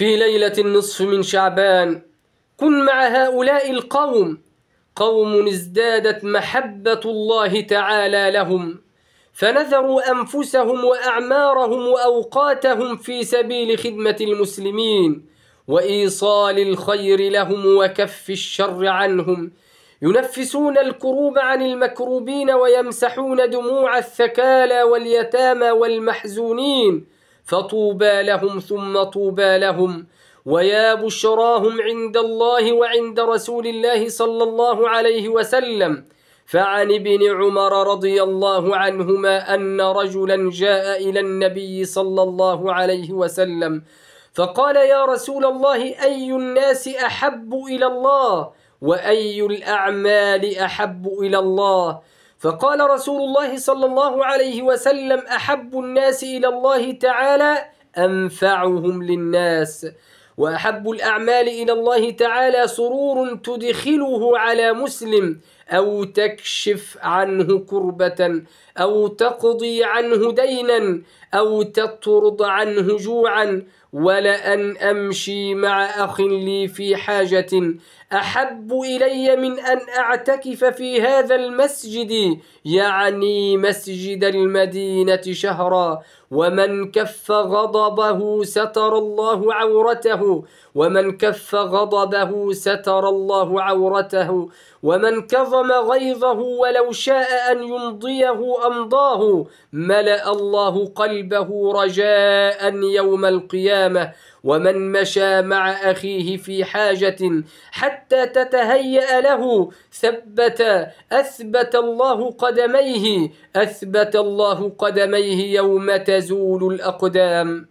في ليلة النصف من شعبان كن مع هؤلاء القوم قوم ازدادت محبة الله تعالى لهم فنذروا أنفسهم وأعمارهم وأوقاتهم في سبيل خدمة المسلمين وإيصال الخير لهم وكف الشر عنهم ينفسون الكروب عن المكروبين ويمسحون دموع الثكالى واليتامى والمحزونين فطوبى لهم ثم طوبى لهم ويا بشراهم عند الله وعند رسول الله صلى الله عليه وسلم فعن ابن عمر رضي الله عنهما أن رجلا جاء إلى النبي صلى الله عليه وسلم فقال يا رسول الله أي الناس أحب إلى الله وأي الأعمال أحب إلى الله فقال رسول الله صلى الله عليه وسلم أحب الناس إلى الله تعالى أنفعهم للناس وأحب الأعمال إلى الله تعالى سرور تدخله على مسلم أو تكشف عنه كربة أو تقضي عنه دينا أو تطرد عنه جوعا ولأن أمشي مع أخ لي في حاجة أحب إلي من أن أعتكف في هذا المسجد يعني مسجد المدينة شهرا ومن كف غضبه ستر الله عورته ومن كف غضبه ستر الله عورته ومن كظم غيظه ولو شاء أن يمضيه أمضاه ملأ الله قلبه رجاء يوم القيامة ومن مشى مع أخيه في حاجة حتى تتهيأ له ثبت أثبت الله قدميه أثبت الله قدميه يوم تزول الأقدام